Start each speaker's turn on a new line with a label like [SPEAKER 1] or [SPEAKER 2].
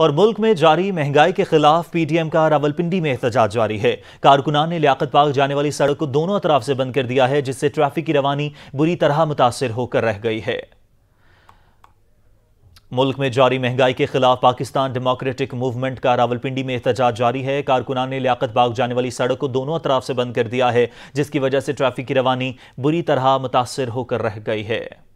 [SPEAKER 1] और मुल्क में जारी महंगाई के खिलाफ पीटीएम का रावलपिंडी में एहतजाज जारी है कारकुनान ने लियाकत पाक जाने वाली सड़क को दोनों अतराफ से बंद कर दिया है जिससे ट्रैफिक की रवानी बुरी तरह मुतासर होकर रह गई है मुल्क में जारी महंगाई के खिलाफ पाकिस्तान डेमोक्रेटिक मूवमेंट का रावलपिंडी में एहतजाज जारी है कारकुनान ने लियाकत बाग जाने वाली सड़क को दोनों अतराफ से बंद कर दिया है जिसकी वजह से ट्रैफिक की रवानी बुरी तरह मुतासर होकर रह गई है